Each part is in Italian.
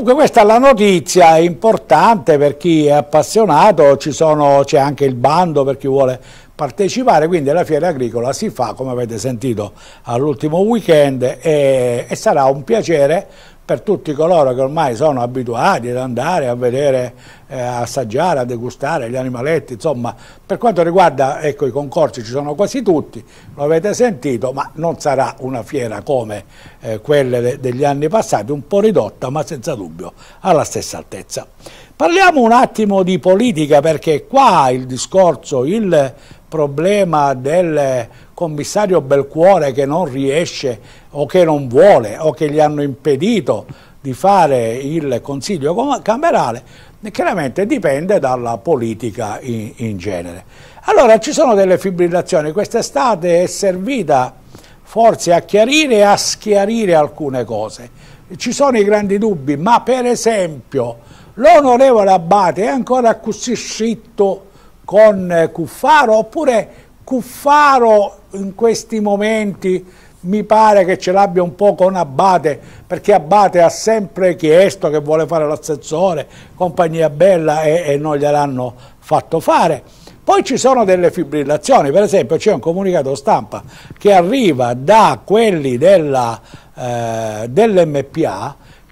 Dunque questa è la notizia, importante per chi è appassionato, c'è anche il bando per chi vuole partecipare, quindi la fiera agricola si fa come avete sentito all'ultimo weekend e, e sarà un piacere per tutti coloro che ormai sono abituati ad andare a vedere, eh, a assaggiare, a degustare gli animaletti, insomma per quanto riguarda ecco, i concorsi ci sono quasi tutti, lo avete sentito, ma non sarà una fiera come eh, quelle de degli anni passati, un po' ridotta ma senza dubbio alla stessa altezza. Parliamo un attimo di politica perché qua il discorso, il problema del commissario Belcuore che non riesce o che non vuole o che gli hanno impedito di fare il consiglio camerale, chiaramente dipende dalla politica in, in genere. Allora ci sono delle fibrillazioni, quest'estate è servita forse a chiarire e a schiarire alcune cose. Ci sono i grandi dubbi, ma per esempio l'onorevole Abate è ancora così scritto con Cuffaro oppure Cuffaro in questi momenti mi pare che ce l'abbia un po' con Abate, perché Abate ha sempre chiesto che vuole fare l'assessore, compagnia bella e, e non gliel'hanno fatto fare. Poi ci sono delle fibrillazioni, per esempio c'è un comunicato stampa che arriva da quelli dell'MPA eh, dell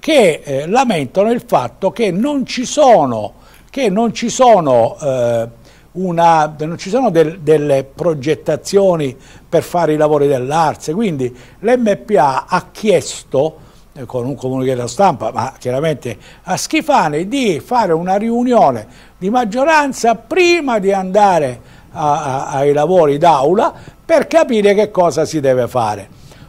che eh, lamentano il fatto che non ci sono, che non ci sono eh, una, non ci sono del, delle progettazioni per fare i lavori dell'Arse, quindi l'MPA ha chiesto eh, con un comunicato stampa, ma chiaramente a Schifani, di fare una riunione di maggioranza prima di andare a, a, ai lavori d'aula per capire che cosa si deve fare.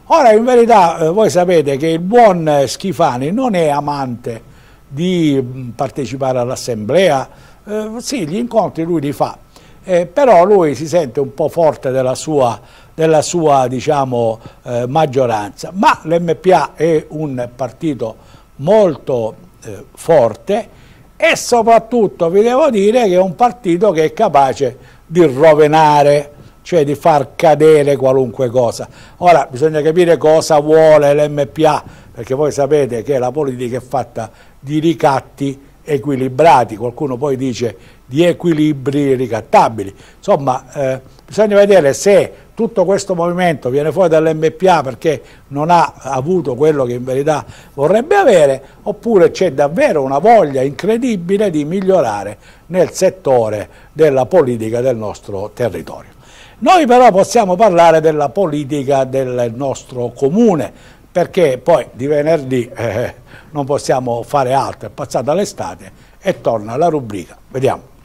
Ora, in verità, eh, voi sapete che il buon Schifani non è amante di partecipare all'assemblea, eh, sì, gli incontri lui li fa, eh, però lui si sente un po' forte della sua, della sua diciamo, eh, maggioranza, ma l'MPA è un partito molto eh, forte e soprattutto vi devo dire che è un partito che è capace di rovenare, cioè di far cadere qualunque cosa. Ora bisogna capire cosa vuole l'MPA, perché voi sapete che la politica è fatta di ricatti equilibrati, qualcuno poi dice di equilibri ricattabili. Insomma, eh, bisogna vedere se tutto questo movimento viene fuori dall'MPA perché non ha avuto quello che in verità vorrebbe avere, oppure c'è davvero una voglia incredibile di migliorare nel settore della politica del nostro territorio. Noi però possiamo parlare della politica del nostro comune, perché poi di venerdì eh, non possiamo fare altro, è passata l'estate e torna la rubrica. Vediamo.